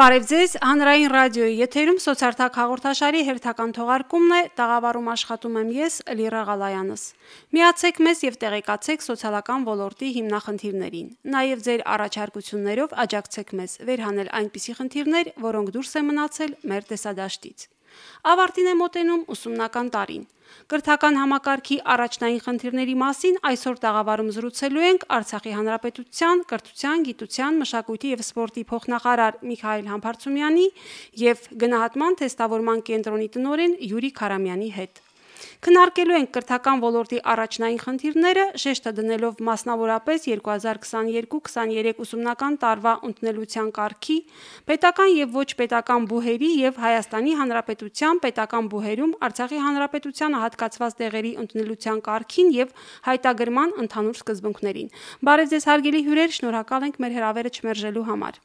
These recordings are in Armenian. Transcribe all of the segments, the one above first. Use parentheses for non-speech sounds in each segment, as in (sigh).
Բարև ձեզ, հանրային ռադիոյի եթերում սոցիալթակ հաղորդաշարի հերթական թողարկումն է, տաղավարում աշխատում եմ ես Լիրա Ղալայանս։ Միացեք մեզ եւ տեղեկացեք սոցիալական ոլորտի հիմնախնդիրներին։ Նաեւ ձեր առաջարկություններով աջակցեք մեզ վերհանել այնպիսի խնդիրներ, որոնք դուրս են մնացել մեր տեսադաշտից։ Ավարտին է մոտենում ուսումնական տարին։ Կրթական համակարգի առաջնային խնդիրների մասին այսօր տաղավարում զրուցելու ենք Արցախի Հանրապետության կրթության, գիտության, մշակույթի եւ սպորտի փոխնախարար Միքայել Համբարձումյանի եւ գնահատման թեստավորման կենտրոնի տնօրեն Յուրի Խարամյանի հետ։ Քննարկելու են կրթական ոլորտի առաջնային խնդիրները, շեշտը դնելով մասնավորապես 2022-23 ուսումնական տարվա ընդունելության կարգի, պետական եւ ոչ պետական բուհերի եւ Հայաստանի Հանրապետության պետական բուհերում Արցախի Հանրապետությանը հատկացված տեղերի ընդունելության կարգին եւ հայտագրման ընդհանուր սկզբունքներին։ Բարև ձեզ հարգելի հյուրեր, շնորհակալ ենք մեր հրավերը չմերժելու համար։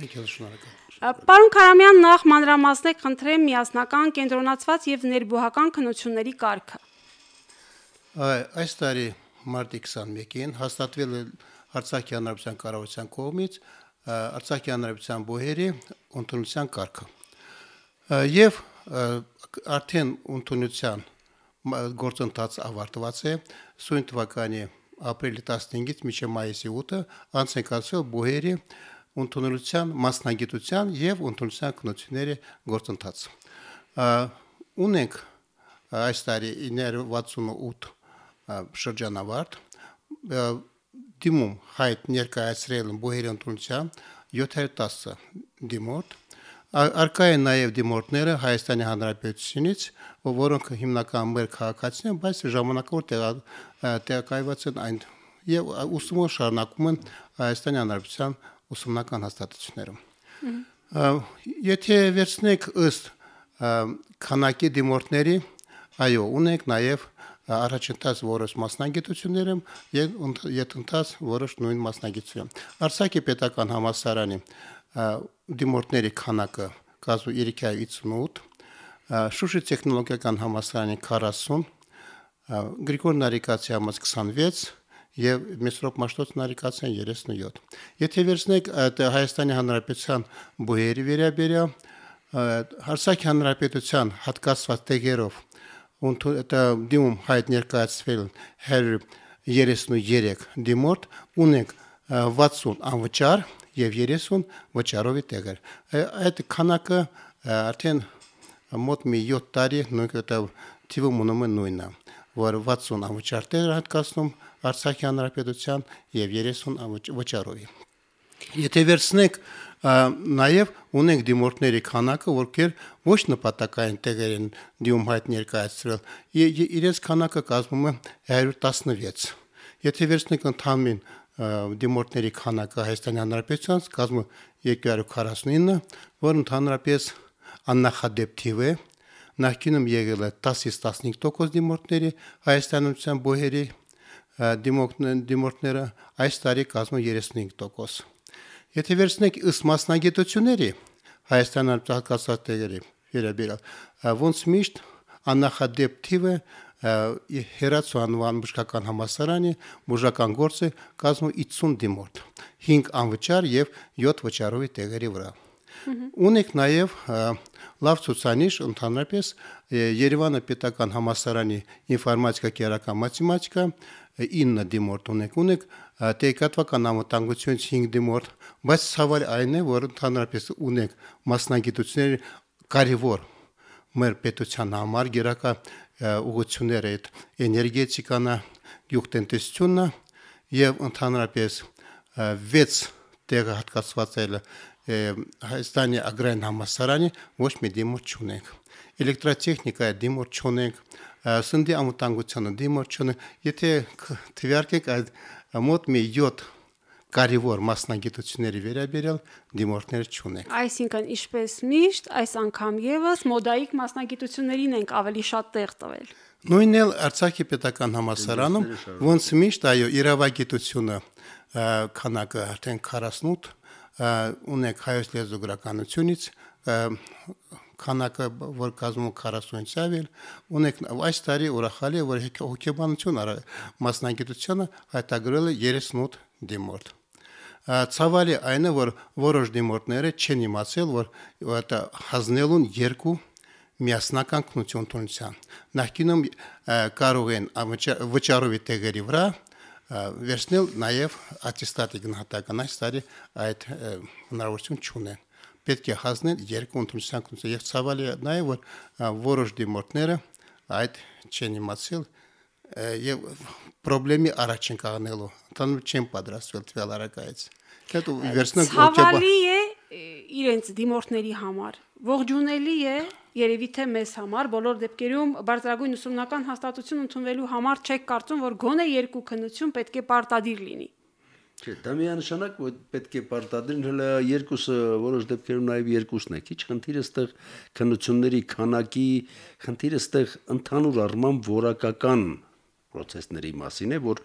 Մենք էլ շնորհակալ Պարոն Քարամյան, նախ մանրամասնեք խնդրեմ միասնական, կենտրոնացված եւ ներբուհական քննությունների կարգը։ Այ այս տարի մարտի 21-ին հաստատվել է Արցախի հանրապետության կառավարության կողմից Արցախի հանրապետության բուհերի ընդունության կարգը։ Եվ արդեն ընդունության գործընթաց ավարտված է սույն թվականի ապրիլի 15-ից մինչև մայիսի 8-ը անց են կացվել բուհերի ընդունելության մասնագիտության եւ ընդունելության կնությունների գործընթաց։ Ունենք այս տարի 968 շրջանավարտ դիմում հայտ ներկայացրել բուհերի ընդունելության 710 դիմորդ Արկա են նաև դիմորդները Հայաստանի Հանրապետությունից, որոնք հիմնական մեր քաղաքացին են, բայց ժամանակավոր տեղակայված են այն եւ ուսումը շարունակում են Հայաստանի Հանրապետության ուսումնական հաստատություններում։ Եթե վերցնենք ըստ քանակի դիմորդների, այո, ունենք նաև առաջընթաց որոշ մասնագիտություններում եւ ետնտաս որոշ նույն մասնագիտություն։ Արցակի պետական համալսարանի դիմորդների քանակը կազմում 358, Շուշի տեխնոլոգիական համալսարանի 40, Գրիգոր Նարեկացի համաս 26 եւ Մեսրոպ Մաշտոց Նարիկացյան 37։ Եթե վերցնենք այդ Հայաստանի Հանրապետության բույերի վերաբերյալ Հարսակ Հանրապետության հատկացված տեղերով ունտու դա դիմում հայտ ներկայացվել 133 դիմորդ ունենք 60 անվճար եւ 30 վճարովի տեղեր։ Այդ քանակը արդեն մոտ մի 7 տարի նույնքան թիվում ունեմ նույնն է, որ 60 անվճար տեղ հատկացնում Արցախի հանրապետության եւ 30 վճարովի։ Եթե վերցնենք նաև ունենք դիմորդների քանակը, որքեր ոչ նպատակային տեղեր են դիում հայտ ներկայացրել։ Իրենց քանակը կազմում է 116։ Եթե վերցնենք ընդհանրին դիմորդների քանակը Հայաստանի Հանրապետության կազմում 249, որ ընդհանրապես աննախադեպ թիվ է։ Նախկինում եղել է 10-ից 15% դիմորդների Հայաստանության բոհերի դիմորդները այս տարի կազմում 35%։ Եթե վերցնենք ըստ մասնագիտությունների Հայաստանը հակասած տեղերի վերաբերյալ ոնց միշտ աննախադեպ թիվը հերացու անվան բժշկական համասարանի բուժական գործը կազմում 50 դիմորդ, 5 անվճար եւ 7 վճարովի տեղերի վրա։ Ունենք նաև լավ ցուցանիշ ընդհանրապես Երևանը պետական համասարանի ինֆորմատիկա, կերակա, մաթեմատիկա, 9 դիմորդ ունենք, ունենք տեղեկատվական անվտանգությունից 5 դիմորդ, բայց ցավալի այն է, որ ընդհանրապես ունենք մասնագիտությունների կարևոր մեր պետության համար գերակա ուղղությունները այդ էներգետիկան, գյուղտնտեսությունն եւ ընդհանրապես 6 տեղը հատկացված է Հայաստանի ագրարային համասարանի ոչ մի դիմորդ չունենք։ Էլեկտրատեխնիկա դիմորդ չունենք, սնդի ամուտանգությունը, դիմորչունը, եթե թվարկենք այդ մոտ մի 7 կարևոր մասնագիտությունների վերաբերյալ դիմորդներ չունենք։ Այսինքն, ինչպես միշտ, այս անգամ եւս մոդայիկ մասնագիտություններին ենք ավելի շատ տեղ տվել։ Նույնն էլ Արցախի պետական համալսարանում ոնց միշտ այո իրավագիտությունը քանակը արդեն 48 ունենք հայոց լեզու գրականությունից քանակը որ կազմում 40-ից ավել ունենք այս տարի ուրախալի որ հոգեբանություն արա մասնագիտությունը հայտագրել է 38 դիմորդ ցավալի այն է որ որոշ դիմորդները չեն իմացել որ դա հազնելուն երկու միասնական քնություն տոնցիան նախինում կարող են վճարովի տեղերի վրա վերցնել նաև аттестատի գնահատական այս տարի այդ հնարավորություն չունեն պետք է հասնել երկու ընդունության կնոց եւ ցավալի նաեւ որ որոշ դիմորդները այդ չեն իմացել եւ խնդրեմի առաջ են կանելու ընդանում չեն պատրաստվել տվյալ արակայից հետո վերցնենք ցավալի է իրենց դիմորդների համար ողջունելի է երևի թե մեզ համար բոլոր դեպքերում բարձրագույն ուսումնական հաստատություն ընդունվելու համար չեք կարծում որ գոնե երկու քննություն պետք է պարտադիր լինի Չէ, դա միանշանակ որ պետք է պարտադրեն հələ երկուսը որոշ դեպքերում նաև երկուսն է։ Քիչ խնդիրը ստեղ քննությունների քանակի, խնդիրը ստեղ ընդհանուր առմամբ որակական process-ների մասին է, որ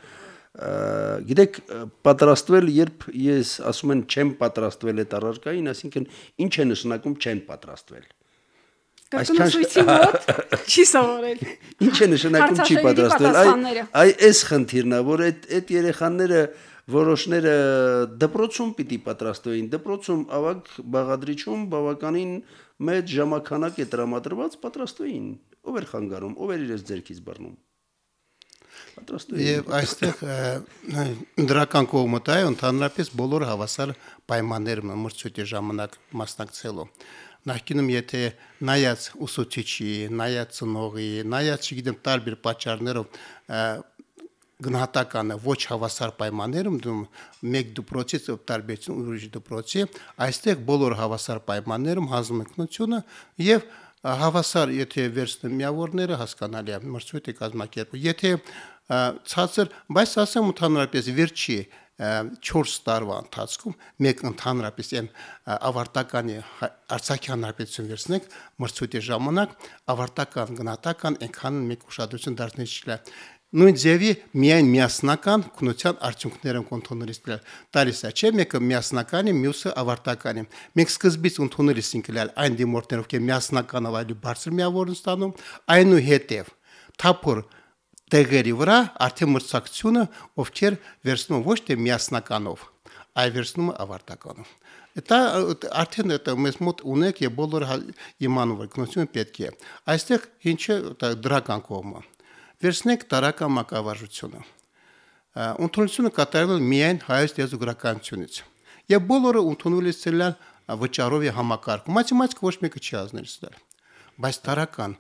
գիտեք, պատրաստվել, երբ ես ասում եմ չեմ պատրաստվել այդ առարկային, այսինքն ինչ է նշանակում չեն պատրաստվել։ Կրկնուսույցի մոտ (laughs) չի սովորել։ Ինչ է նշանակում չի պատրաստվել։ Այ այս խնդիրն է, որ այդ այդ երեխաները որոշները դպրոցում պիտի պատրաստվեին, դպրոցում ավակ բաղադրիչում բավականին մեծ ժամանակ է տրամադրված պատրաստվեին։ Ով էր խանգարում, ով էր իրենց ձերքից բռնում։ Եվ այստեղ դրական կողմը դա է, ընդհանրապես բոլոր հավասար պայմաններում մրցույթի ժամանակ մասնակցելու։ Նախկինում եթե նայած ուսուցիչի, նայած ծնողի, նայած չգիտեմ տարբեր պատճառներով գնահատականը ոչ հավասար պայմաններում դու մեկ դպրոցից տարբերություն ուրիշ դպրոցի այստեղ բոլոր հավասար պայմաններում հանձնմկնությունը եւ հավասար եթե վերցնեմ միավորները հասկանալի է մրցույթի կազմակերպում եթե ցածր բայց ասեմ ընդհանրապես վերջի 4 տարվա ընթացքում մեկ ընդհանրապես այն ավարտականի հա, արցախի հանրապետություն վերցնենք մրցույթի ժամանակ ավարտական գնահատական այնքան մեկ ուշադրություն դարձնել չի նույն ձևի միայն միասնական քնության արդյունքներն կոնտրոլներից դրա տալիս է չէ մեկը միասնականի մյուսը ավարտականի մենք սկզբից ընդունելիս ինքնել այն դիմորդներով կը միասնականը ավելի բարձր միավորն ստանում այնուհետև թափոր տեղերի վրա արդեն մրցակցությունը ովքեր վերցնում ոչ թե միասնականով այլ վերցնում ավարտականով Դա արդեն դա մեզ մոտ ունեք եւ բոլոր հա-, իմանով կնությունը պետք է։ Այստեղ ինչը դրական կողմը վերցնենք տարակա մակավարժությունը։ Ընտրությունը կատարվել միայն հայոց դեզոգրականությունից։ Եվ բոլորը ընդունել են ցելյալ վճարով է համակարգ։ Մաթեմատիկ ոչ մեկը չի ազնել ստել։ Բայց տարական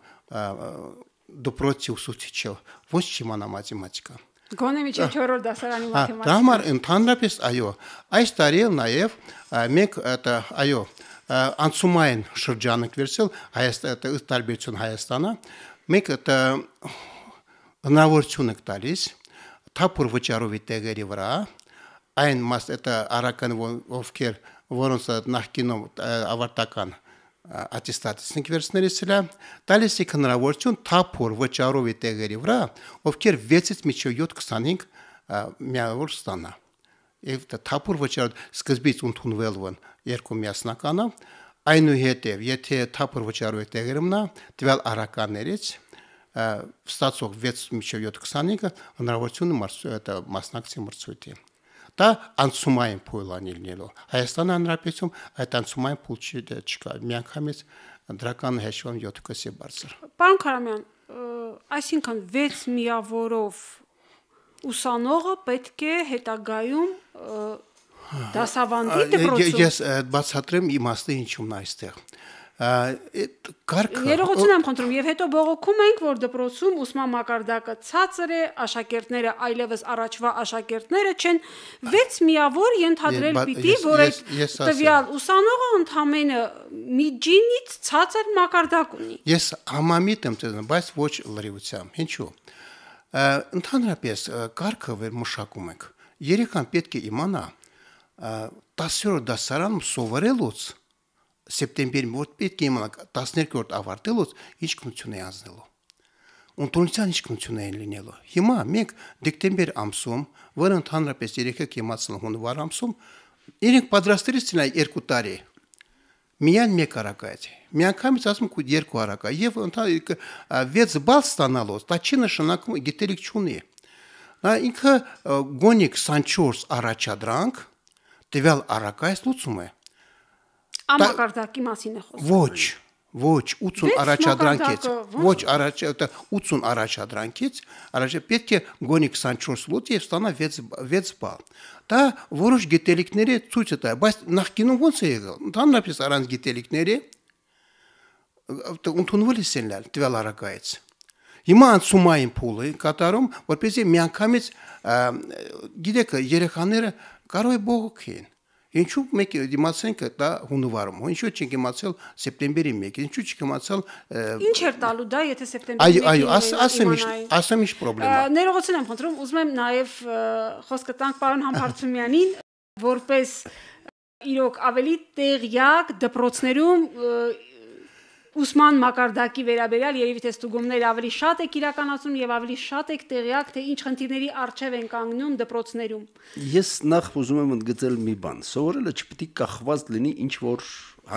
դպրոցի ուսուցիչը ոչ չի մանա մաթեմատիկա։ Գոնե միջի 4-րդ դասարանի մաթեմատիկա։ Դա համար ընդհանրապես այո, այս տարի նաև մենք это այո, անցումային շրջանակ վերցել Հայաստանը, տարբերություն Հայաստանը։ Մենք это հնարավորություն եք տալիս թափուր վճարովի տեղերի վրա այն մաս էտա արական ովքեր որոնց նախկինում ավարտական ատեստատիսնիկ վերցնելիս հլա տալիս է հնարավորություն թափուր վճարովի տեղերի վրա ովքեր 6-ից միջև 7-25 միավոր ստանա եւ թափուր վճարով սկզբից ընդունվել ուն երկու միասնականը այնուհետև եթե թափուր վճարով տեղերումնա տվյալ առականներից ստացող 6 մինչև 7:25-ը հնարավորությունը это մասնակցի մրցույթի։ Դա անցումային փուլ անելնելու։ Հայաստան Հանրապետություն այդ անցումային փուլը չկա։ Միանգամից դրական հաշվան 7-ը բարձր։ Պարոն Քարամյան, այսինքն 6 միավորով ուսանողը պետք է հետագայում դասավանդի դպրոցում։ Ես բացատրեմ իմաստը ինչումն այստեղ այդ կարգը Երողություն եմ խնդրում եւ հետո բողոքում ենք որ դպրոցում ուսման մակարդակը ցածր է աշակերտները այլևս առաջվա աշակերտները չեն վեց միավոր ենթադրել պիտի որ այդ տվյալ ուսանողը ընդամենը միջինից ցածր մակարդակ ունի Ես համամիտ եմ դերն բայց ոչ լրիվությամբ ինչու Ընդհանրապես կարգը վեր մշակում ենք երեքան պետք է իմանա 10-րդ դասարանում սովորելուց սեպտեմբերի մոտ պետք է իմանանք 12-րդ ավարտելուց ինչ քնություն է անցնելու։ Ընտունության ինչ քնություն են լինելու։ Հիմա մենք դեկտեմբեր ամսում, որը ընդհանրապես 3-ը կեմացել հունվար ամսում, իրենք պատրաստելիս ցնայ 2 տարի։ Միան մեկ արակայց։ Միանգամից ասում կու երկու արակա եւ ընդհանրապես 6 բալ ստանալով, դա չի նշանակում գիտելիք չունի։ Նա ինքը գոնիկ 24 առաջադրանք տվյալ արակայից լուծում է։ Ամակարդակի մասին է խոսքը։ Ոչ, ոչ 80 առաջադրանքից, ոչ առաջ 80 առաջադրանքից, առաջ պետք է գոնի 24 լոտ եւ ստանա 6 6 բալ։ Դա որոշ գիտելիքների ցույց է տա, բայց նախկինում ոնց է եղել։ Ընդհանրապես առանց գիտելիքների ընդունվել է սենլալ տվել արակայից։ Հիմա անցումային փուլ է կատարում, որպեսզի միանգամից գիտեք երեխաները կարող է բողոքեն Ինչու մեկ իմացենք դա հունվարում, ինչու չենք իմացել սեպտեմբերի 1-ին, ինչու չենք իմացել Ինչ էր տալու դա, եթե սեպտեմբերի 1-ին։ Այո, այո, ասեմ ինչ, ասեմ ինչ խնդրեմա։ Ներողություն եմ խնդրում, ուզում եմ նաև խոսքը տանք պարոն Համբարձումյանին, որպես իրոք ավելի տեղյակ դպրոցներում ուսման մակարդակի վերաբերյալ երևի թե ստուգումներ ավելի շատ եք իրականացնում եւ ավելի շատ եք տեղյակ թե ինչ խնդիրների արժեվ են կանգնում դպրոցներում։ Ես նախ ուզում եմ ընդգծել մի բան. սովորելը չպիտի կախված լինի ինչ որ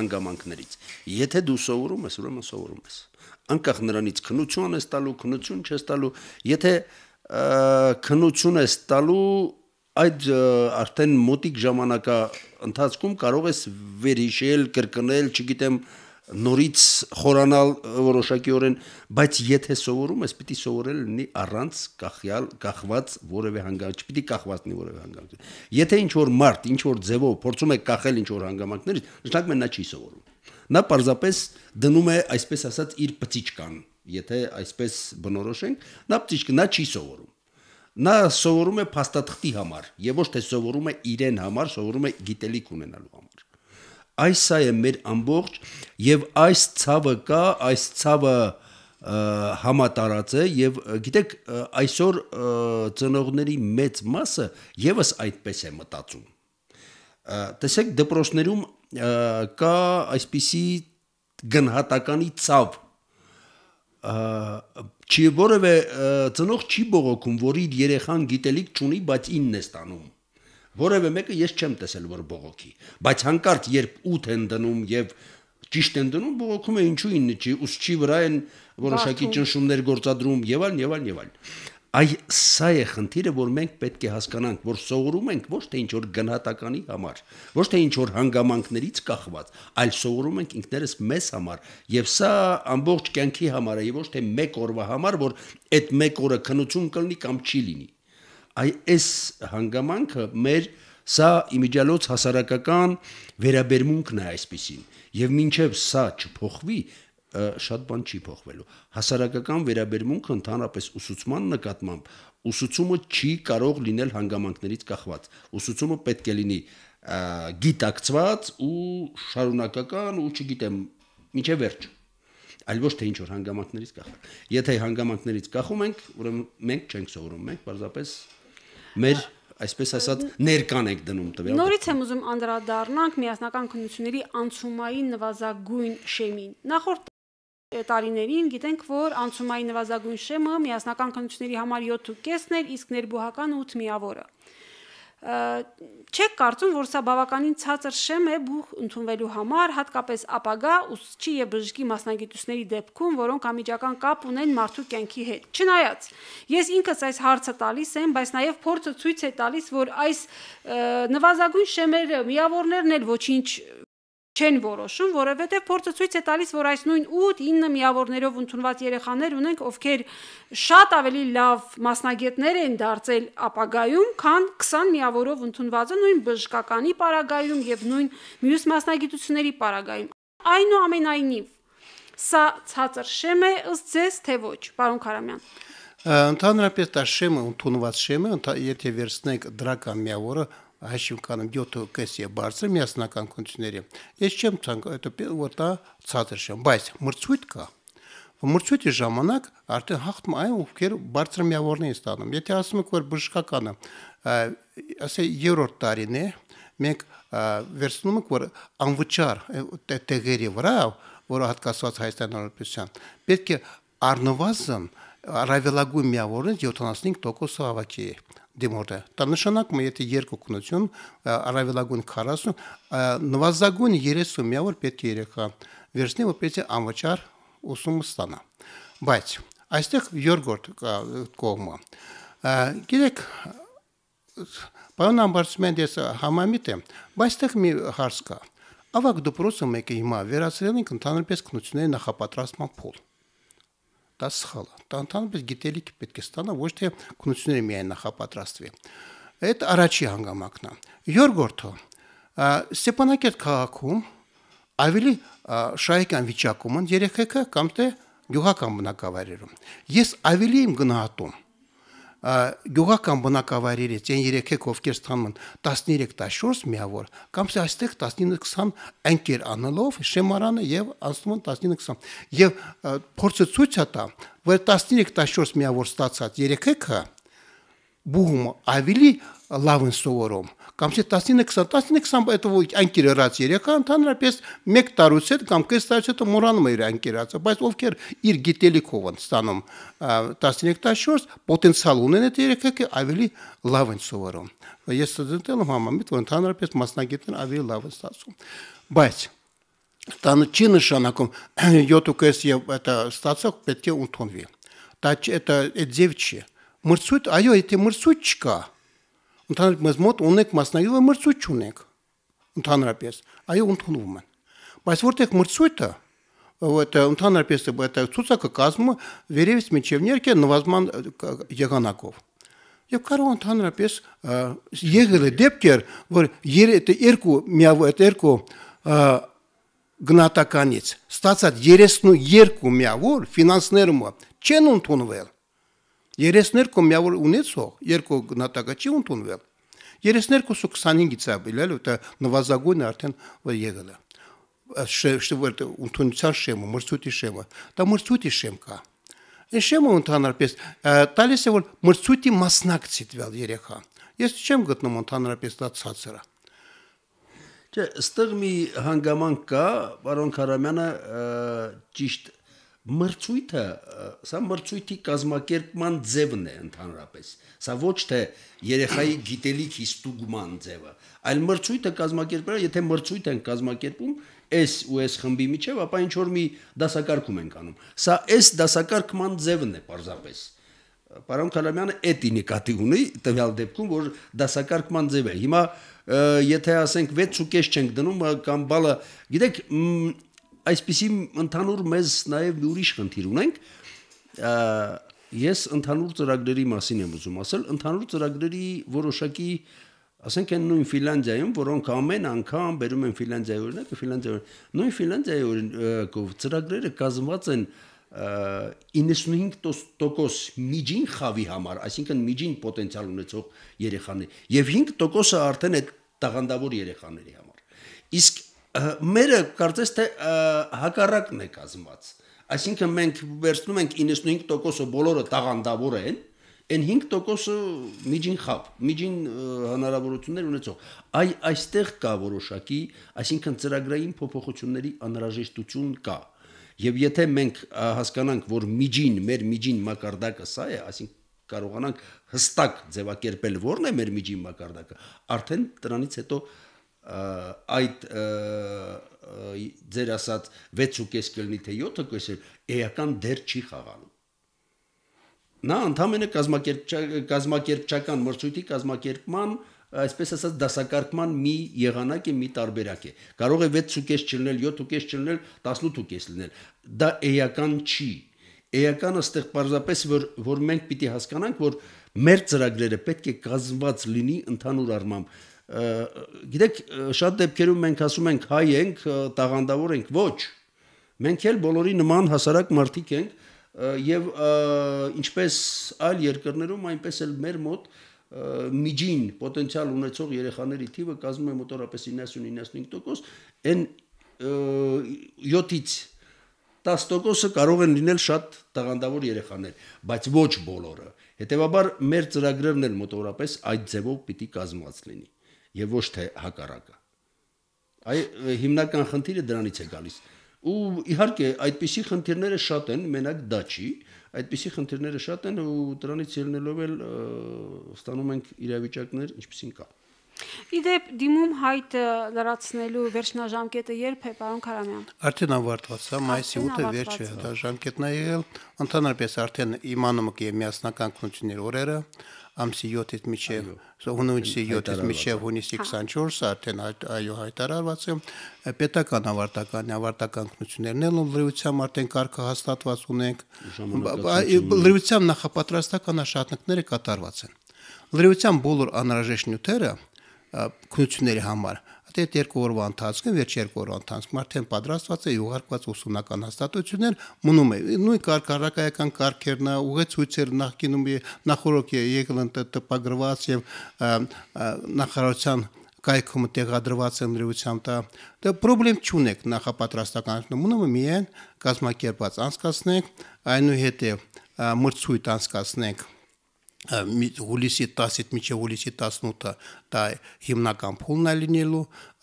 հանգամանքներից։ Եթե դու սովորում ես, ուրեմն սովորում ես։ Անկախ նրանից քնություն ես տալու, քնություն չես տալու, եթե քնություն ես տալու, այդ արդեն մոտիկ ժամանակա ընթացքում կարող ես վերհիշել, կրկնել, չգիտեմ, նորից խորանալ որոշակիորեն, բայց եթե սովորում ես, պիտի սովորել լինի առանց կախյալ, կախված որևէ հանգամանք, չպիտի կախված լինի որևէ հանգամանք։ Եթե ինչ որ մարդ ինչ որ ձևով փորձում է կախել ինչ որ հանգամանքներից, նշանակում է նա չի սովորում։ Նա պարզապես դնում է, այսպես ասած, իր պտիճկան, եթե այսպես բնորոշենք, նա պտիճկը նա չի սովորում նա սովորում է փաստաթղթի համար եւ ոչ թե սովորում է իրեն համար, սովորում է գիտելիք ունենալու համար։ Այս սա է մեր ամբողջ եւ այս ցավը կա, այս ցավը համատարած է եւ գիտեք այսօր ծնողների մեծ մասը եւս այդպես է մտածում։ Տեսեք դպրոցներում կա այսպիսի գնահատականի ցավ չի որևէ ծնող չի բողոքում, որ իր երեխան գիտելիք չունի, բայց ինն է ստանում։ Որևէ մեկը ես չեմ տեսել որ բողոքի, բայց հանկարծ երբ 8 են դնում եւ ճիշտ են դնում բողոքում է ինչու 9 չի, ուսչի վրա են որոշակի ճնշումներ գործադրում եւ այլն եւ այլն եւ այլն։ Այ սա է խնդիրը, որ մենք պետք է հասկանանք, որ սովորում ենք ոչ թե ինչ որ գնահատականի համար, ոչ թե ինչ որ հանգամանքներից կախված, այլ սովորում ենք ինքներս մեզ համար, եւ սա ամբողջ կյանքի համար է, եւ ոչ թե մեկ օրվա համար, որ այդ մեկ օրը քնություն կլինի կամ չի լինի այ այս հանգամանքը մեր սա իմիջալոց հասարակական վերաբերմունքն է այսպեսին եւ մինչեւ սա չփոխվի շատ բան չի փոխվելու հասարակական վերաբերմունքը ընդհանրապես ուսուցման նկատմամբ ուսուցումը չի կարող լինել հանգամանքներից կախված ուսուցումը պետք է լինի գիտակցված ու շարունակական ու չգիտեմ մինչև վերջ այլ ոչ թե ինչ որ հանգամանքներից կախված եթե հանգամանքներից կախում ենք ուրեմն մենք չենք սովորում մենք պարզապես մեր այսպես ասած ներկան եք դնում տվյալ։ Նորից եմ ուզում անդրադառնանք միասնական քննությունների անցումային նվազագույն շեմին։ Նախորդ տարիներին գիտենք, որ անցումային նվազագույն շեմը միասնական քննությունների համար 7.5-ն էր, իսկ ներբուհական 8 միավորը չեք կարծում, որ սա բավականին ցածր շեմ է բուխ ընդունվելու համար, հատկապես ապագա ուսուցչի եւ բժշկի մասնագիտությունների դեպքում, որոնք ամիջական կապ ունեն մարդու կյանքի հետ։ Չնայած, ես ինքս այս հարցը տալիս եմ, բայց նաեւ փորձը ցույց է տալիս, որ այս նվազագույն շեմերը, միավորներն էլ ոչինչ չեն որոշում, որովհետև փորձը ցույց է տալիս, որ այս նույն 8-9 միավորներով ընդունված երեխաներ ունենք, ովքեր շատ ավելի լավ մասնագետներ են դարձել ապագայում, քան 20 միավորով ընդունվածը նույն բժշկականի պարագայում եւ նույն մյուս մասնագիտությունների պարագայում։ Այնուամենայնիվ, սա ցածր շեմ է ըստ ձեզ, թե ոչ, պարոն Խարամյան։ Ընդհանրապես դա շեմը, ընդունված շեմը, եթե վերցնենք դրական միավորը, հաշիվկանում 7.5 եւ բարձր միասնական կոնդիցիաների։ Ես չեմ ցանկանում, որ դա ցածր շեմ, բայց մրցույթ կա։ Մրցույթի ժամանակ արդեն հաղթում այն ովքեր բարձր միավորներ են ստանում։ Եթե ասում եք, որ բժշկականը ասե երրորդ տարին է, մենք վերցնում ենք, որ անվճար տեղերի վրա, որը հատկացված Հայաստանի Հանրապետության, պետք է առնվազն առավելագույն միավորն 75% հավաքի է դիմորդը։ Դա նշանակում է, եթե երկու կնություն արավելագույն 40, նվազագույն 30 միավոր պետք է երեխա վերցնի, որպեսզի անվճար ուսումը ստանա։ Բայց այստեղ երկրորդ կողմը։ Գիտեք, Պարոն Ամբարձմենտ ես համամիտ եմ, բայց այստեղ մի հարց կա։ Ավակ դպրոցը մեկը հիմա վերացրել ենք ընդհանրապես քնությունների նախապատրաստման փուլ դա սխալ է։ Դա ընդհանրապես գիտելիք պետք է ստանա, ոչ թե քնությունները միայն նախապատրաստվի։ Այդ առաջի հանգամանքն է։ Յորգորթո Ստեփանակերտ քաղաքում ավելի շահեկան վիճակում են երեխեքը կամ թե գյուղական բնակավայրերում։ Ես ավելի իմ գնահատում եմ գյուղական բնակավայրերից այն 3-եք ովքեր ստանում 13-14 միավոր, կամ այստեղ 19-20 անկեր անելով շեմարանը եւ անցնում են 19-20։ Եվ փորձը ցույց է տա, որ 13-14 միավոր ստացած 3-ը բուհումը ավելի լավ են սովորում։ Կամ չէ 19-20, 19-20 այդ ոչ անկիրած երեքը ընդհանրապես 1 տարուց հետ կամ 5 տարուց հետ մոռանում է իր անկիրածը, բայց ովքեր իր գիտելիքով են ստանում 15-14 պոտենցիալ ունեն այդ երեքը ավելի լավ են սովորում։ Ես ստուդենտել եմ համամիտ, որ ընդհանրապես մասնագետն ավելի լավ է ստացում։ Բայց տանը չի նշանակում 7 (clears throat) կես եւ это ստացող պետք է ընդունվի։ Դա это это девчье մրցույթ, այո, եթե մրցույթ չկա, ընդհանրապես մեզ մոտ ունենք մասնագետը մրցույթ չունենք։ Ընդհանրապես, այո, ընդունվում են։ Բայց որտեղ մրցույթը, вот ընդհանրապես это ցուցակը կազմում վերևից մինչև ներքև նվազման եղանակով։ Եվ կարող ընդհանրապես եղել է դեպքեր, որ երեթե երկու միավ այդ երկու գնահատականից ստացած 32 միավոր ֆինանսներումը չեն ընդունվել 32 միավոր ունեցող երկու գնահատակը չի ընդունվել։ 32-ը 25-ից է բիլել, ուտը նվազագույնը արդեն եղել է։ Շեշտ որտե ընդունության շեմը, մրցույթի շեմը, դա մրցույթի շեմ կա։ Այս շեմը ընդհանրապես տալիս է որ մրցույթի մասնակցի դվել երեխան։ Ես չեմ գտնում ընդհանրապես դա ցածր է։ Չէ, ստեղ մի հանգամանք կա, պարոն Խարամյանը ճիշտ մրցույթը, սա մրցույթի կազմակերպման ձևն է ընդհանրապես։ Սա ոչ թե երեխայի գիտելիքի ստուգման ձևը, այլ մրցույթը կազմակերպելը, եթե մրցույթ են կազմակերպում S ու S խմբի միջև, ապա ինչ որ մի դասակարգում ենք անում։ Սա S դասակարգման ձևն է պարզապես։ Պարոն Քալամյանը այդ ինիկատի ունի տվյալ դեպքում, որ դասակարգման ձև է։ Հիմա եթե ասենք 6.5 չենք դնում կամ բալը, գիտեք, այսպիսի ընդհանուր մեզ նաև ուրիշ խնդիր ունենք։ Ես ընդհանուր ծրագրերի մասին եմ ուզում ասել, ընդհանուր ծրագրերի որոշակի ասենք այն նույն Ֆինլանդիայում, որոնք ամեն անգամ բերում են Ֆինլանդիայի օրինակը, Ֆինլանդիայի նույն Ֆինլանդիայի օրինակով ծրագրերը կազմված են 95% միջին խավի համար, այսինքն միջին պոտենցիալ ունեցող երեխաներ, եւ 5%-ը արդեն այդ տաղանդավոր երեխաների համար։ Իսկ մերը կարծես թե հակառակն է կազմված։ Այսինքն մենք վերցնում ենք 95%-ը բոլորը տաղանդավոր են, այն 5%-ը միջին խապ, միջին հնարավորություններ ունեցող։ Այ այստեղ կա որոշակի, այսինքն ծրագրային փոփոխությունների անհրաժեշտություն կա։ Եվ եթե մենք հասկանանք, որ միջին, մեր միջին մակարդակը սա է, այսինքն կարողանանք հստակ ձևակերպել որն է մեր միջին մակարդակը, արդեն դրանից հետո այդ ձեր ասած 6.5 կլինի թե 7.5 էական դեր չի խաղանում նա ընդամենը կազմակերպչական կազմակերպչական մրցույթի կազմակերպման այսպես ասած դասակարգման մի եղանակ է, մի տարբերակ է։ Կարող է 6.5 չլնել, 7.5 չլնել, 18.5 լինել։ Դա էական չի։ Էականը ստեղ պարզապես որ որ մենք պիտի հասկանանք, որ մեր ծրագրերը պետք է կազմված լինի ընդհանուր առմամբ գիտեք շատ դեպքերում մենք ասում ենք հայ ենք, տաղանդավոր ենք, ոչ։ Մենք էլ բոլորի նման հասարակ մարդիկ ենք եւ ինչպես այլ երկրներում, այնպես էլ մեր մոտ միջին պոտենցիալ ունեցող երեխաների թիվը կազմում է մոտավորապես 90-95%, այն 7-ից 10%-ը կարող են լինել շատ տաղանդավոր երեխաներ, բայց ոչ բոլորը։ Հետևաբար մեր ծրագրերն էլ մոտավորապես այդ ձևով պիտի կազմված լինի եւ ոչ թե հակառակը։ Այ հիմնական խնդիրը դրանից է գալիս։ Ու իհարկե այդպիսի խնդիրները շատ են, մենակ դա չի, այդպիսի խնդիրները շատ են ու դրանից ելնելով էլ ստանում ենք իրավիճակներ, ինչպեսին կա։ Իդեպ դիմում հայտ լրացնելու վերջնաժամկետը երբ է, պարոն Քարամյան։ Արդեն ավարտված է, մայիսի 8-ը վերջը դա ժամկետն է եղել։ Ընդհանրապես արդեն իմանում կը միասնական քննությունների օրերը, ամսի 7-ից մինչև հունիսի 7-ից մինչև հունիսի 24-ը արդեն այո հայտարարված է պետական ավարտական ավարտական քննություններն են լրիվությամբ արդեն կարգը հաստատված ունենք լրիվությամբ նախապատրաստական աշխատանքները կատարված են լրիվությամբ բոլոր անհրաժեշտ նյութերը քննությունների համար Այդ այդ երկու օրվա ընթացքում, վերջ երկու օրվա ընթացքում արդեն պատրաստված է ուղարկված ուսումնական հաստատություններ մնում է։ Նույն կարգարակայական կարգերն, ուղեցույցեր նախկինում նախորոք եկել են տպագրված եւ նախարարության կայքում տեղադրված եմ լրիվությամբ դա դա դե խնդրեմ չունեք նախապատրաստական նմունում միայն կազմակերպած անցկացնենք այնուհետև մրցույթ անցկացնենք հուլիսի 10-ից մինչև հուլիսի 18-ը դա հիմնական փուլն է լինելու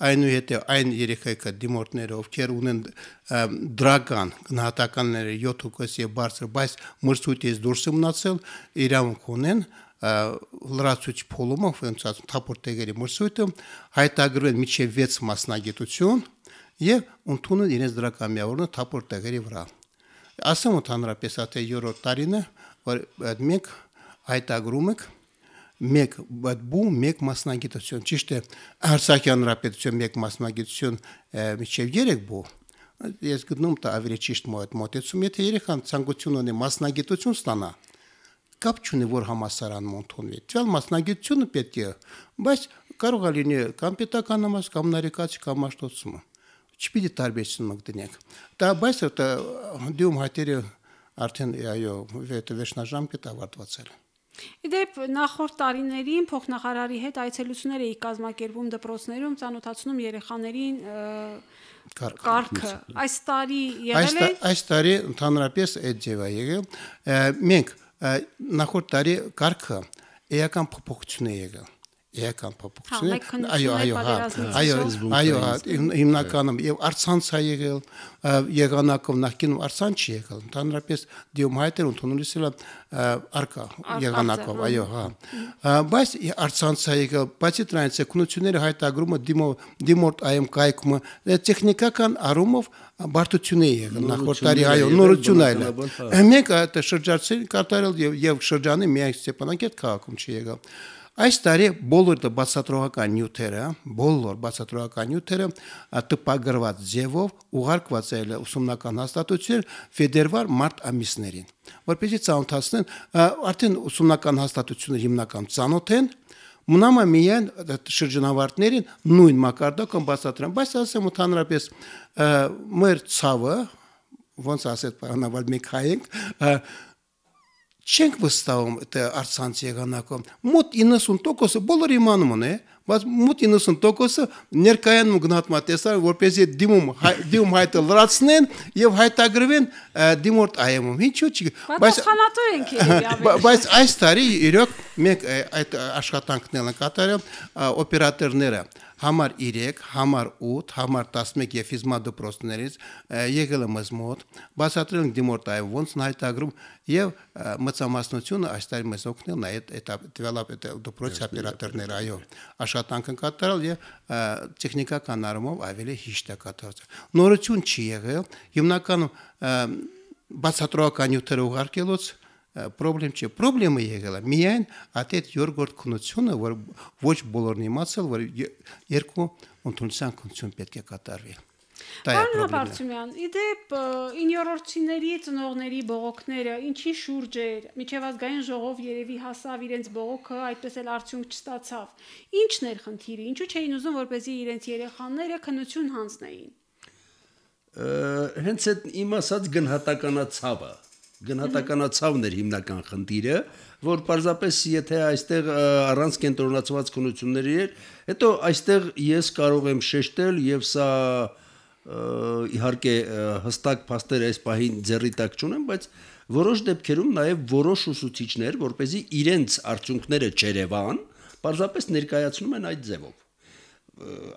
այնուհետև այն երեխայքը դիմորդները ովքեր ունեն դրական գնահատականները 7% եւ բարձր բայց մրցույթից դուրս մնացել իրավունք ունեն լրացուցիչ փոլումը ֆինանսացում թափորտեգերի մրցույթը հայտագրվել միջև 6 մասնագիտություն եւ ընդունեն իրենց դրակամիավորը թափորտեգերի վրա ասեմ ընդհանրապես այդ 7 տարին որ մենք հայտագրում եք մեկ բում մեկ մասնագիտություն ճիշտ է արցախի հանրապետություն մեկ մասնագիտություն միջև 3 բու ես գտնում տա ավելի ճիշտ մոտ մոտեցում եթե երեխան ցանկություն ունի մասնագիտություն ստանա կապ չունի որ համասարան մոնտոնվի ցալ մասնագիտությունը պետք է բայց կարող է լինի կամ պետական մաս կամ նարեկաց կամ աշտոցումը չպիտի տարբերություն մտնենք դա բայց դա դիում հատերը արդեն այո վետ վերջնաժամկետ ավարտված է Իդեպ նախորդ տարիներին փոխնախարարի հետ այցելություններ էի կազմակերպում դպրոցներում, ծանոթացնում երեխաներին կարգը։ Այս տարի եղել է Այս տարի ընդհանրապես այդ ձև է եղել։ Մենք նախորդ տարի կարգը էական փոփոխություն է եղել Եական փոփոխություն։ հա, Այո, այո, հա։ Այո, այո, հա, հիմնականում եւ արցանց է եղել, եղանակով նախկինում արցան չի եղել։ Ընդհանրապես դիոմհայտեր ընդունելիս էլ արկա եղանակով, այո, հա։ Բայց արցանց է եղել, բացի դրանից եկնությունները հայտագրումը դիմո դիմորտ այմ կայքումը տեխնիկական առումով բարդություն է եղել նախորդ տարի, այո, նորություն այլ է։ հա։ Մենք այդ շրջարցին կատարել եւ շրջանի միայն Ստեփանակերտ քաղաքում չի եղել։ Այս տարի բոլոր բացատրողական նյութերը, բոլոր բացատրողական նյութերը տպագրված ձևով ուղարկված է ուսումնական հաստատություն ֆեդերվար մարտ ամիսներին, որպեսզի ծանոթացնեն արդեն ուսումնական հաստատությունը հիմնական ծանոթ են, մնամա միայն շրջանավարտներին նույն մակարդակով բացատրան, բայց ասեմ ընդհանրապես մեր ցավը ոնց ասել բանավալ մենք հայենք չենք վստահում այդ արցանց եղանակում։ Մոտ 90%-ը բոլոր իմանում ունե, բայց մոտ 90%-ը ներկայանում գնահատմատեսար, որպեսզի դիմում դիմում հայտը լրացնեն եւ հայտագրվեն դիմորդ այեմում։ Ինչու՞ չի։ Բայց խանատու ենք (laughs) իրավիճակում։ Բայց այս տարի իրոք մենք այդ աշխատանքն են կատարել օպերատորները համար 3, համար 8, համար 11 եւ ֆիզմա դպրոցներից եկել եմ մոտ, բացատրել ենք դիմորդայում ոնց նայտագրում եւ մտածամասնությունը այս տարի մեզ օգնել նա այդ դեվելոպեր դպրոցի օպերատորներ այո, աշխատանք են կատարել եւ տեխնիկական առումով ավելի հիշտ է կատարվել։ Նորություն չի եղել, հիմնականում բացատրողական նյութերը ուղարկելուց պրոբլեմ չէ, պրոբլեմը եղել է միայն այդ երկրորդ քնությունը, որ ոչ բոլորն իմացել, որ երկու ընդունության քնություն պետք է կատարվի։ Պարոն Հապարտյունյան, իդեպ 9-րդիների ծնողների բողոքները ինչի շուրջ էր, միջևազգային ժողով երևի հասավ իրենց բողոքը, այդպես էլ արդյունք չստացավ։ Ինչն էր խնդիրը, ինչու չէին ուզում որպեսզի իրենց երեխաները քնություն հանձնեին։ Հենց այդ իմ ասած գնահատականացավը, գնահատականացավն էր հիմնական խնդիրը, որ պարզապես եթե այստեղ առանց կենտրոնացված քնությունների էր, հետո այստեղ ես կարող եմ շեշտել եւ սա իհարկե հստակ փաստեր այս պահին ձեռի տակ չունեմ, բայց որոշ դեպքերում նաև որոշ ուսուցիչներ, որ เป զի իրենց արդյունքները չերևան, պարզապես ներկայացնում են այդ ձևով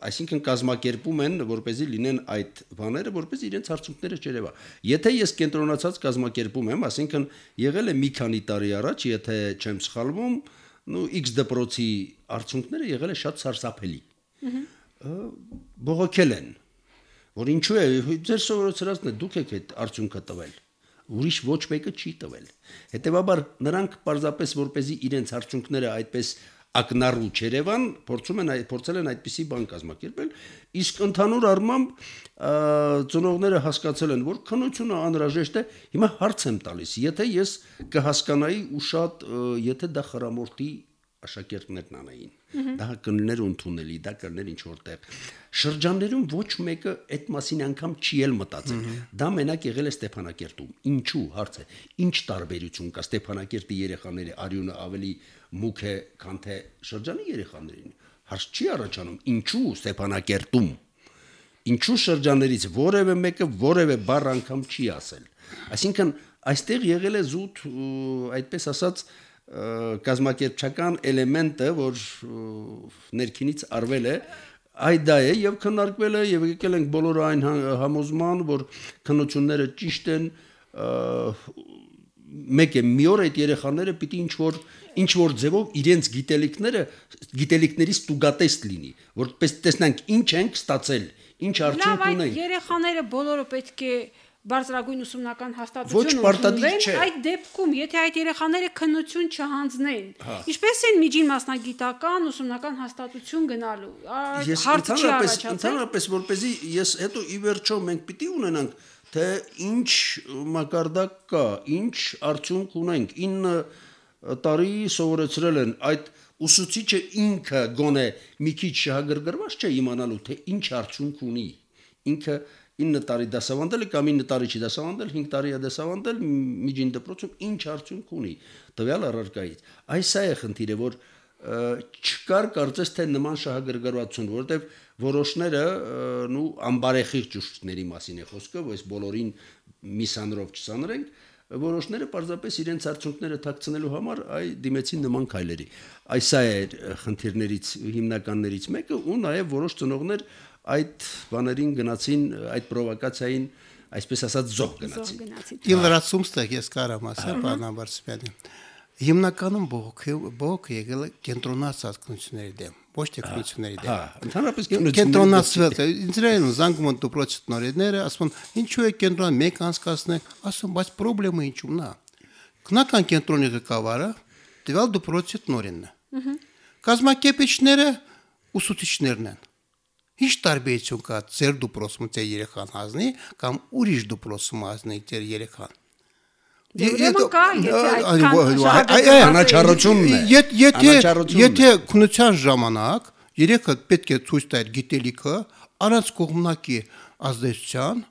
այսինքն կազմակերպում են որպեսզի լինեն այդ բաները որպեսզի իրենց հարցումները չերևա եթե ես կենտրոնացած կազմակերպում եմ այսինքն եղել է մի քանի տարի առաջ եթե չեմ սխալվում նու x դպրոցի արդյունքները եղել է շատ սարսափելի բողոքել են որ ինչու է ձեր սովորոցրածն է դուք եք այդ արդյունքը տվել ուրիշ ոչ մեկը չի տվել հետեւաբար նրանք պարզապես որպեսզի իրենց արդյունքները այդպես այդ ակնառու Չերևան փորձում են փորձել են այդպիսի բան կազմակերպել, իսկ ընդհանուր առմամբ ծնողները հասկացել են, որ քնությունը անհրաժեշտ է։ Հիմա հարց եմ տալիս, եթե ես կհասկանայի ու շատ, եթե դա խրամորտի աշակերտներն անային Դա կներ ընդունելի, դա կներ ինչ որտեղ։ Շրջաններում ոչ մեկը այդ մասին անգամ չի էլ մտածել։ Դա մենակ եղել է Ստեփանակերտում։ Ինչու հարցը։ Ինչ տարբերություն կա Ստեփանակերտի երեխաների արյունը ավելի մուգ է, քան թե շրջանի երեխաներին։ Հարց չի առաջանում, ինչու Ստեփանակերտում։ Ինչու շրջաններից որևէ մեկը որևէ բառ անգամ չի ասել։ Այսինքն այստեղ եղել է զուտ այդպես ասած կազմակերպչական էլեմենտը, որ ներքինից արվել է, այդ դա է եւ քննարկվել է եւ եկել ենք բոլորը այն հա, համոզման, որ քննությունները ճիշտ են մեկ է մի օր այդ երեխաները պիտի ինչ որ ինչ որ ձևով իրենց գիտելիքները գիտելիքների ստուգատեստ լինի, որպես տեսնենք ինչ ենք ստացել, ինչ արդյունք ունենք։ Լավ, այդ երեխաները բոլորը պետք է և, բարձրագույն ուսումնական հաստատություն ունենան այդ դեպքում, եթե այդ երեխաները քննություն չհանձնեն։ հա։ Ինչպես են միջին մասնագիտական ուսումնական հաստատություն գնալու։ Ես ընդհանրապես ընդհանրապես որպեսզի ես հետո ի վերջո մենք պիտի ունենանք թե ինչ մակարդակ կա, ինչ արդյունք ունենք 9 տարի սովորեցրել են այդ ուսուցիչը ինքը գոնե մի քիչ շահագրգռված չէ իմանալու թե ինչ արդյունք ունի ինքը 9 տարի դասավանդել է կամ 9 տարի չի դասավանդել, 5 տարի է դասավանդել միջին դպրոցում ինչ արդյունք ունի տվյալ առարկայից։ Այս այ է խնդիրը, որ չկար կարծես թե նման շահագրգռվածություն, որովհետև որոշները նու անբարեխիղճ ճուշտների մասին է խոսքը, որ այս բոլորին միսանրով չսանրենք, որոշները պարզապես իրենց արցունքները թաքցնելու համար այ դիմեցին նման քայլերի։ Այս է խնդիրներից հիմնականներից մեկը ու նաև որոշ ծնողներ այդ բաներին գնացին այդ պրովոկացիային այսպես ասած զոհ գնացին իլրացում հա։ ստեղ ես կարամ ասել պարոն Ամբարսյանին հիմնականում բողոքը բողոքը եկել է կենտրոնացած քնությունների դեմ ոչ թե քնությունների դեմ հա ընդհանրապես կենտրոնացված է Իսրայելն զանգում են դուպրոց տնորիները ասում ինչու է կենտրոն մեկ անցկացնենք ասում բայց խնդրեմը ինչու՞մն է քնական կենտրոնի ղեկավարը տվյալ դուպրոց տնորինն է կազմակերպիչները ուսուցիչներն են Ինչ տարբերություն կա ձեր դպրոցում ձեր երեխան հանձնի կամ ուրիշ դպրոցում հանձնի ձեր երեխան։ Եթե եթե քնության ժամանակ երեքը պետք է ցույց տա այդ գիտելիքը առանց կողմնակի ազդեցության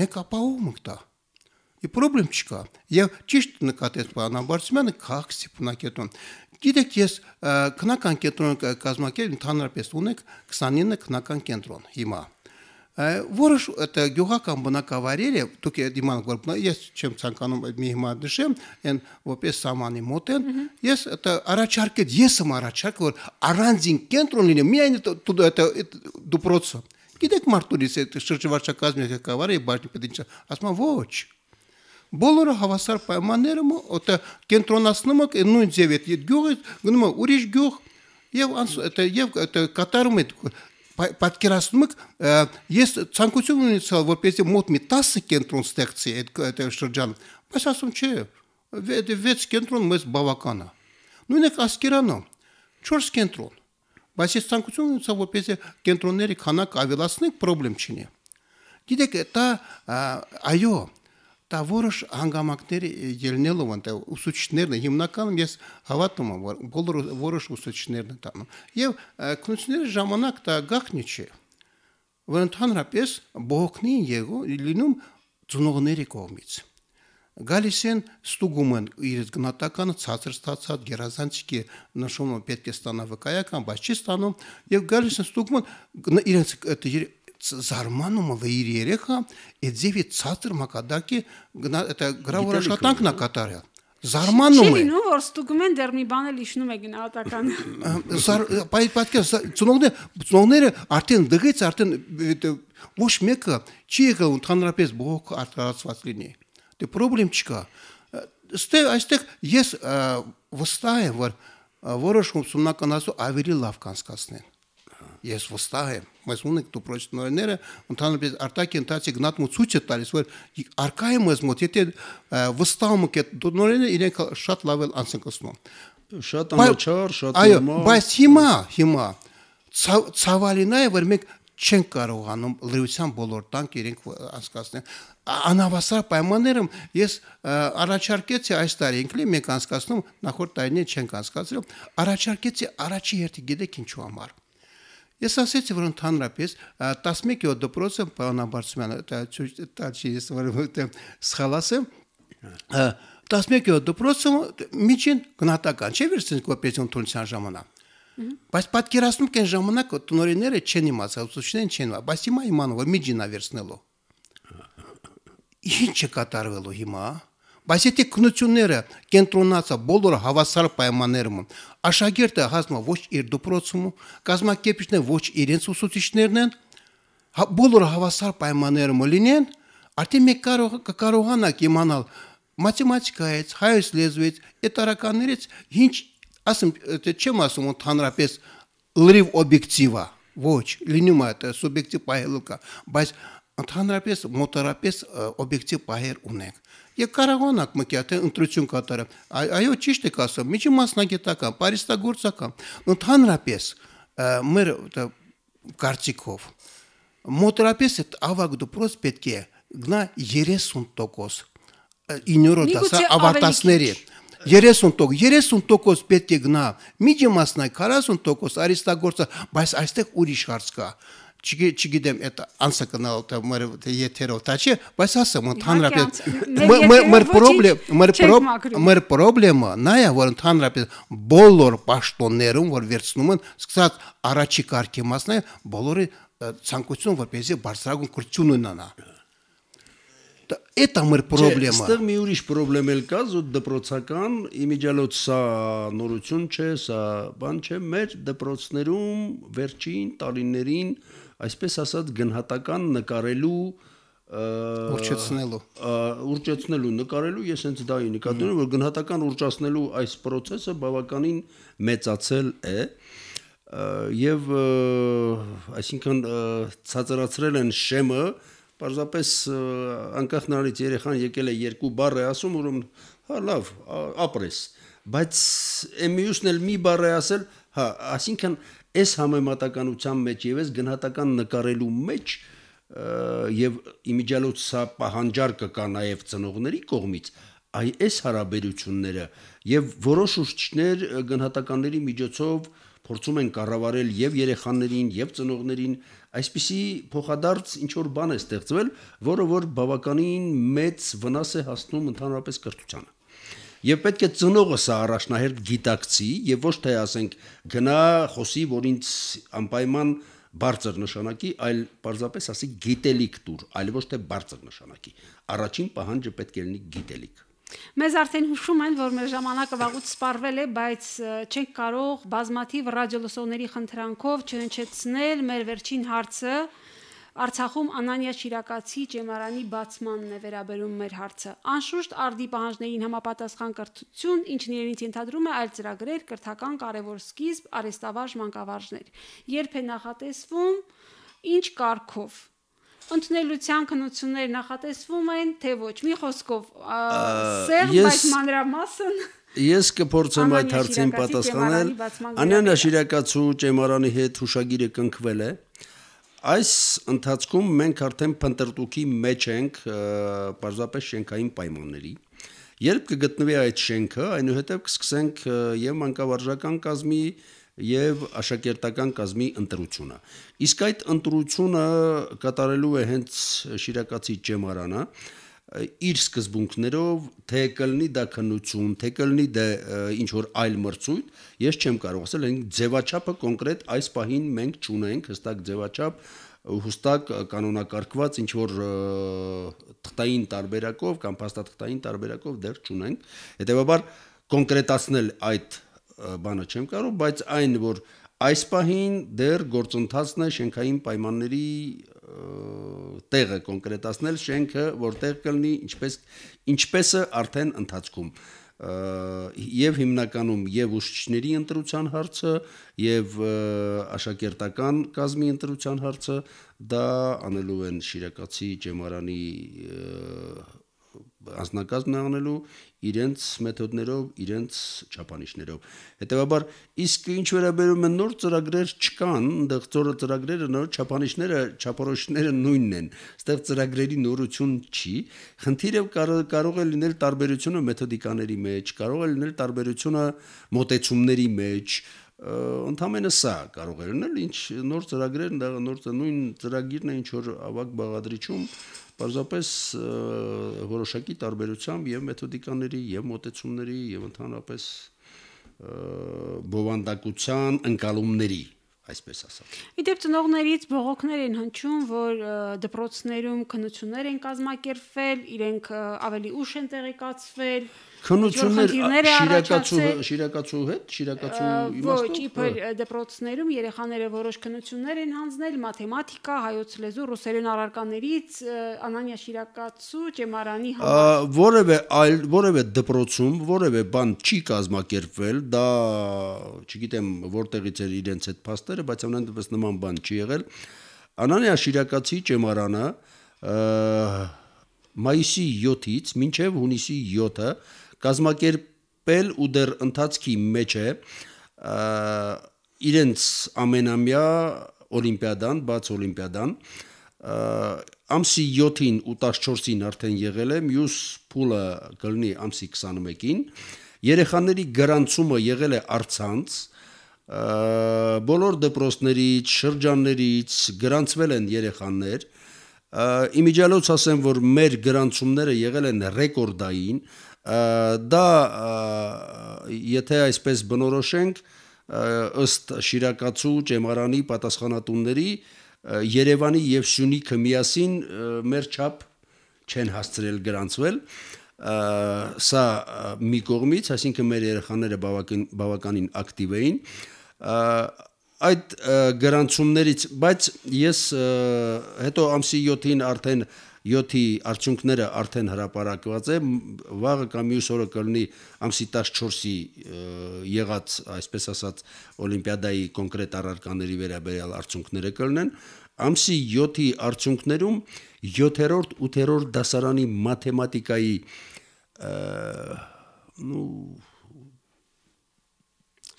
մեկ ապահում կտա։ И проблем չկա։ Եվ ճիշտ նկատեց պարոն Ամբարձմյանը քաղաքի փնակետոն։ Գիտեք, ես քնական կենտրոն կազմակերպ ընդհանրապես ունենք 29 քնական կենտրոն հիմա։ Որոշ այդ գյուղական բնակավայրերը, դուք դիման գորբնա, ես չեմ ցանկանում այդ մի հիմա դշեմ, այն որպես սամանի մոտ են, ես այդ առաջարկել, ես եմ առաջարկ, որ առանձին կենտրոն լինի, միայն այդ դուպրոցը։ Գիտեք մարտուրից այդ շրջվարչակազմի ղեկավարը Բաշնի պետինչը ասում ոչ բոլորը հավասար պայմաններում օտը կենտրոնացնում է նույն ձև այդ գյուղը գնում է ուրիշ գյուղ եւ это եւ это կատարում է պատկերացնում եք ես ցանկություն ունեցա որպեսզի մոտ մի 10 կենտրոն ստեղծի այդ այդ շրջան բայց ասում չէ այդ 6 կենտրոն մեզ բավական է նույնը ասկերանում 4 կենտրոն բայց ես ցանկություն ունեցա որպեսզի կենտրոնների քանակ ավելացնենք խնդրեմ չինի գիտեք դա այո Դա որոշ հանգամանքներ ելնելով ընդ ուսուցիչներն է հիմնականում ես հավատում եմ որ բոլոր որոշ ուսուցիչներն են տանում եւ քննությունների ժամանակ դա գախնի չէ որ ընդհանրապես բողոքնին եղող լինում ծնողների կողմից գալիս են ստուգում են իր գնահատականը ցածր ստացած գերազանցիկի նշումը պետք է ստանա վկայական բայց չի ստանում եւ գալիս են ստուգում իրենց զարմանում ով իր երեխա այդ ձևի ցածր մակադակի դա գրավոր աշխատանքն է հա։ կատարել զարմանում է։ Չէ՞, որ ստուգում են դեռ մի բան էլ իշնում է գնահատական։ Բայց պատկեր ծնողները ծնողները արդեն դգեց արդեն ոչ մեկը չի եկա ընդհանրապես բողոք արտարացված լինի։ Դե խնդրեմ չկա։ Ստե այստեղ ես վստահ եմ որ որոշ ուսումնականացու ավելի լավ կանցկացնեն ես վստահ եմ, մեզ ունենք դպրոց նորները, ընդհանրապես արտակի ընթացի գնատմու ցույց է տալիս, որ արկա է մեզ մոտ, եթե վստահում եք այդ նորերը իրենք շատ լավ են անցկացնում։ Շատ անաչար, շատ նորմալ։ Այո, բայց հիմա, հիմա ցավալին է, որ մենք չեն կարողանում լրության բոլոր տանկ իրենք անցկացնել։ Անավասար պայմաններում ես առաջարկեցի այս տարի ինքնին մենք անցկացնում, նախորդ տարին չենք անցկացրել, առաջարկեցի առաջի հերթի գիտեք ինչու համար։ Ես ասեցի, որ ընդհանրապես 11% բանաբարձումյանը տաճից որովհետև սխալասեմ 11% միջին գնահատական չէ վերցնի կոպեցիոն թոլցյան ժամանակ։ Բայց պատկերացնում կեն ժամանակ տնորիները չեն իմացել, ուսուցիչներն չեն, բայց հիմա իմանում որ միջինա վերցնելու։ Ինչ է կատարվելու հիմա, հա Բայց եթե քնությունները կենտրոնացա բոլորը հավասար պայմաններում, աշակերտը հազմա ոչ իր դպրոցում, կազմակերպիչները ոչ իրենց ուսուցիչներն են, հա, բոլորը հավասար պայմաններում լինեն, արդեն մեկ կարող կարողանակ իմանալ մաթեմատիկայից, հայոց լեզվից, ետարականներից ինչ ասեմ, չեմ ասում ընդհանրապես լրիվ օբյեկտիվա, ոչ, լինում է այդ սուբյեկտիվ պահելուկա, բայց ընդհանրապես մոտարապես օբյեկտիվ պահեր ունենք եւ կարողանանք մկիաթը ընտրություն կատարել։ Այո, ճիշտ եք ասում, միջմասնագիտական, պարիստագործական, ընդհանրապես մեր կարծիքով մոտորապես այդ ավագ դպրոց պետք է գնա 30% ինյուրո դասա ավարտածների 30%, 30% պետք է գնա միջիմասնակ 40% արիստագործը, բայց այստեղ ուրիշ հարց կա չգիտեմ այդ անսականալ դա մեր եթերով տաչի, բայց ասեմ ընդհանրապես մեր պրոբլեմ, մեր պրոբլեմ, մեր պրոբլեմը նա է, որ ընդհանրապես բոլոր պաշտոններում որ վերցնում են, սկսած առաջի կարգի մասն է, բոլորի ցանկություն որպեսզի բարձրագույն կրթություն ունենա։ Это մեր պրոբլեմա։ Այստեղ մի ուրիշ պրոբլեմ էլ կա, զուտ դպրոցական իմիջալոց սա նորություն չէ, սա բան չէ, մեր դպրոցներում վերջին տարիներին այսպես ասած գնահատական նկարելու ուրջեցնելու ուրջեցնելու նկարելու ես հենց դա ի նկատի ունեմ որ գնահատական ուրջացնելու այս process-ը բավականին մեծացել է եւ այսինքն ցածրացրել են շեմը պարզապես անկախ նրանից երեխան եկել է երկու բառ է ասում ուրեմն հա լավ ապրես բայց մյուսն էլ մի բառ է ասել հա այսինքն այս համեմատականության մեջ եւ այս գնահատական նկարելու մեջ եւ իմիջալոց սա պահանջարկը կա նաեւ ծնողների կողմից այ այս հարաբերությունները եւ որոշ ուսուցիչներ գնահատականների միջոցով փորձում են կառավարել եւ երեխաներին եւ ծնողներին այսպիսի փոխադարձ ինչ որ բան է ստեղծվել, որը որ բավականին մեծ վնաս է հասնում ընդհանրապես կրթությանը եւ պետք է ծնողը սա առաջնահերթ գիտակցի եւ ոչ թե ասենք գնա խոսի, որ ինձ անպայման բարձր նշանակի, այլ պարզապես ասի գիտելիք տուր, այլ ոչ թե բարձր նշանակի։ Առաջին պահանջը պետք է լինի գիտելիք։ Մեզ արդեն հուշում են, որ մեր ժամանակը վաղուց սպառվել է, բայց չենք կարող բազմաթիվ ռադիոլսողների խնդրանքով չհնչեցնել մեր վերջին հարցը, Արցախում Անանիա Շիրակացի ճեմարանի բացմանն է վերաբերում մեր հարցը։ Անշուշտ արդի պահանջներին համապատասխան կրթություն, ինչն իրենից ենթադրում է այլ ծրագրեր, կրթական կարևոր սկիզբ, արեստավարժ մանկավարժներ։ Երբ է նախատեսվում, ինչ կարգով ընդունելության քնություններ նախատեսվում են, թե ոչ։ Մի խոսքով, սեղ, բայց մանրամասն Ես կփորձեմ այդ հարցին պատասխանել։ Անանա Շիրակացու ճեմարանի հետ հուշագիրը կնքվել է։ Ա, Այս ընթացքում մենք արդեն փնտրտուքի մեջ ենք, պարզապես շենքային պայմանների։ Երբ կգտնվի այդ շենքը, այնուհետև կսկսենք եւ մանկավարժական կազմի եւ աշակերտական կազմի ընտրությունը։ Իսկ այդ ընտրությունը կատարելու է հենց Շիրակացի ճեմարանը, իր սկզբունքներով, թե կլնի դա քնություն, թե կլնի դա ինչ որ այլ մրցույթ, ես չեմ կարող ասել, այն ձևաչափը կոնկրետ այս պահին մենք ճունենք հստակ ձևաչափ, հստակ կանոնակարգված ինչ որ թղթային տարբերակով կամ փաստաթղթային տարբերակով դեռ ճունենք։ Հետևաբար կոնկրետացնել այդ բանը չեմ կարող, բայց այն որ այս պահին դեռ գործընթացն է շենքային պայմանների տեղը կոնկրետացնել շենքը, որտեղ կլինի, ինչպես ինչպեսը արդեն ընթացքում եւ հիմնականում եւ ուսուցիչների ընտրության հարցը եւ աշակերտական կազմի ընտրության հարցը դա անելու են Շիրակացի ճեմարանի անznակազմն անելու իրենց մեթոդներով, իրենց չափանիշներով։ Հետևաբար, իսկ ինչ վերաբերում է նոր ծրագրեր չկան, այնտեղ ծորը ծրագրերը, նոր չափանիշները, չափորոշները նույնն են։ Այստեղ ծրագրերի նորություն չի։ Խնդիրը կար, կարող է լինել տարբերությունը մեթոդիկաների մեջ, կարող է լինել տարբերությունը մոտեցումների մեջ, մեջ ընդամենը սա կարող է լինել, ինչ նոր ծրագրերն դա նոր նույն ծրագիրն է ինչ որ ավակ բաղադրիչում պարզապես որոշակի տարբերությամբ եւ մեթոդիկաների եւ մոտեցումների եւ ընդհանրապես բովանդակության ընկալումների այսպես ասած։ Իդեպ ծնողներից բողոքներ են հնչում, որ դպրոցներում քնություններ են կազմակերպվել, իրենք ավելի ուշ են տեղեկացվել։ Քնություններ շիրակացու շիրակացու հետ, շիրակացու իմաստով։ Ոչ, իբր դպրոցներում երեխաները որոշ քնություններ են հանձնել մաթեմատիկա, հայոց լեզու, ռուսերեն առարկաներից Անանյա Շիրակացու ճեմարանի համար։ Որևէ այլ որևէ դպրոցում որևէ բան չի կազմակերպվել, դա չգիտեմ որտեղից էր իրենց այդ փաստերը, բայց ամենայնպես նման բան չի եղել։ Անանյա Շիրակացի ճեմարանը մայիսի 7-ից մինչև հունիսի 7-ը կազմակերպել ու դեռ ընթացքի մեջ է իրենց ամենամյա օլիմպիադան, բաց օլիմպիադան ամսի 7-ին ու 14-ին արդեն եղել է, մյուս փուլը կլինի ամսի 21-ին։ Երեխաների գրանցումը եղել է արցանց, բոլոր դպրոցներից, շրջաններից գրանցվել են երեխաներ։ Իմիջալոց ասեմ, որ մեր գրանցումները եղել են ռեկորդային, դա եթե այսպես բնորոշենք ըստ Շիրակացու ճեմարանի պատասխանատունների Երևանի եւ Շունիքը միասին մեր չափ չեն հասցրել գրանցվել սա մի կողմից, այսինքն մեր երեխաները բավական բավականին ակտիվ էին այդ գրանցումներից, բայց ես հետո ամսի 7-ին արդեն 7-ի արդյունքները արդեն հրապարակված է, վաղը կամ մյուս օրը կլինի ամսի 14-ի եղած, այսպես ասած, օլիմպիադայի կոնկրետ առարկաների վերաբերյալ արդյունքները կլինեն, ամսի 7-ի արդյունքներում 7-րդ 8-րդ դասարանի մաթեմատիկայի նու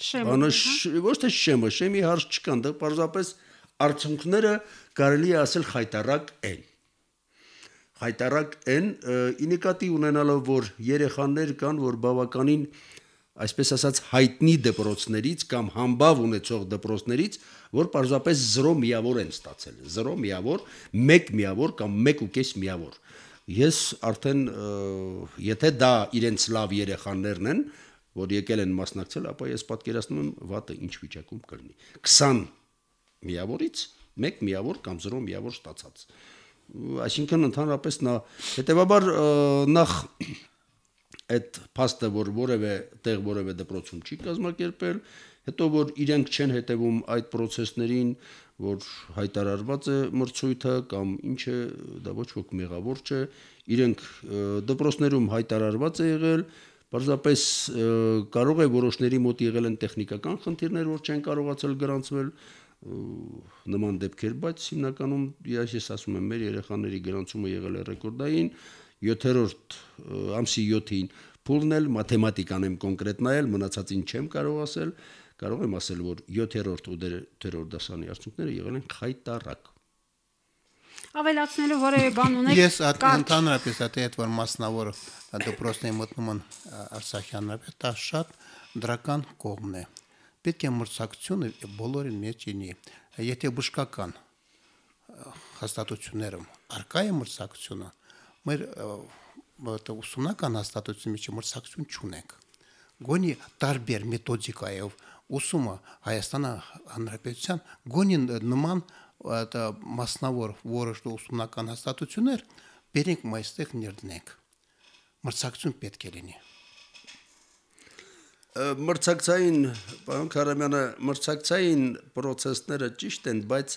շեմը ոչ թե շեմը, շեմի հարց չկան, դա պարզապես արդյունքները կարելի է ասել խայտարակ են հայտարարք են ինեկատի ունենալով որ երեխաներ կան որ բավականին այսպես ասած հայտնի դպրոցներից կամ համբավ ունեցող դպրոցներից որ պարզապես 0 միավոր են ստացել 0 միավոր 1 միավոր կամ 1.5 միավոր ես արդեն եթե դա իրենց լավ երեխաներն են որ եկել են մասնակցել ապա ես պատկերացնում եմ վատը ինչ վիճակում կլինի 20 միավորից 1 միավոր կամ 0 միավոր ստացած այսինքն ընդհանրապես նա հետեւաբար նախ այդ փաստը որ որևէ տեղ որևէ դպրոցում չի կազմակերպել հետո որ իրենք չեն հետևում այդ process-ներին որ հայտարարված է մրցույթը կամ ինչ է դա ոչ ոք մեղավոր չէ իրենք դպրոցներում հայտարարված է եղել Պարզապես կարող է որոշների մոտ եղել են տեխնիկական խնդիրներ, որ չեն կարողացել գրանցվել, նման դեպքեր, բայց հիմնականում ես, ես ասում եմ, մեր երեխաների գրանցումը եղել է ռեկորդային 7-րդ ամսի 7-ին փուլն էլ մաթեմատիկան եմ կոնկրետ նայել, մնացածին չեմ կարող ասել, կարող եմ ասել, որ 7-րդ ու 8-րդ դասանի արդյունքները եղել են խայտարակ ավելացնելու որևէ բան ունեք։ Ես ընդհանրապես այդ այդ որ մասնավոր դպրոցների մտնում են Արցախյանները, դա շատ դրական կողմն է։ Ա, պետք է մրցակցությունը բոլորի մեջ լինի։ Եթե բժշկական հաստատություններում արկա է մրցակցությունը, մեր ուսումնական հաստատությունի մեջ մրցակցություն չունենք։ Գոնի տարբեր մեթոդիկայով ուսումը Հայաստանը հանրապետության գոնի նման այդ մասնավոր որոշ ուսումնական հաստատություններ բերենք այստեղ ներդնենք։ Մրցակցություն պետք է լինի մրցակցային պարոն Քարամյանը մրցակցային process-ները ճիշտ են, բայց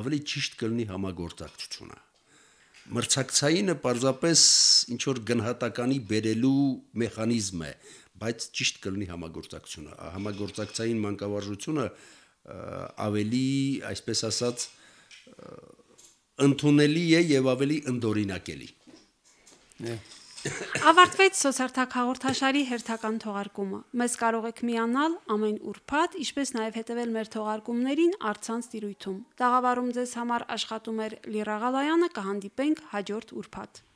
ավելի ճիշտ կլինի համագործակցությունը։ Մրցակցայինը պարզապես ինչ որ գնահատականի բերելու մեխանիզմ է, բայց ճիշտ կլինի համագործակցությունը։ Համագործակցային մանկավարժությունը ավելի, այսպես ասած, ընդունելի է եւ ավելի ընդօրինակելի։ Yeah. Ավարտվեց սոցարտակ հաղորդաշարի հերթական թողարկումը։ Մեզ կարող եք միանալ ամեն ուրբաթ, ինչպես նաև հետևել մեր թողարկումներին առցանց տիրույթում։ Տաղավարում ձեզ համար աշխատում էր Լիրա Ղալայանը, կհանդիպենք հաջորդ ուրբաթ։